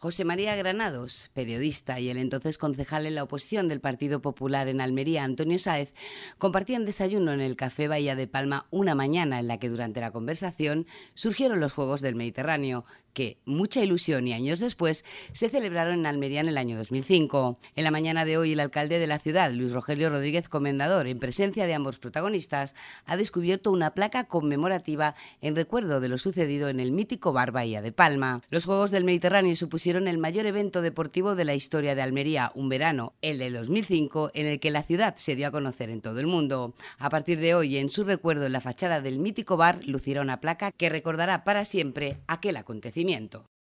José María Granados, periodista, y el entonces concejal en la oposición del Partido Popular en Almería, Antonio Sáez, compartían desayuno en el Café Bahía de Palma una mañana en la que durante la conversación surgieron los Juegos del Mediterráneo, que, mucha ilusión y años después, se celebraron en Almería en el año 2005. En la mañana de hoy, el alcalde de la ciudad, Luis Rogelio Rodríguez Comendador, en presencia de ambos protagonistas, ha descubierto una placa conmemorativa en recuerdo de lo sucedido en el mítico Bar Bahía de Palma. Los Juegos del Mediterráneo supusieron el mayor evento deportivo de la historia de Almería, un verano, el de 2005, en el que la ciudad se dio a conocer en todo el mundo. A partir de hoy, en su recuerdo, en la fachada del mítico bar lucirá una placa que recordará para siempre aquel acontecimiento.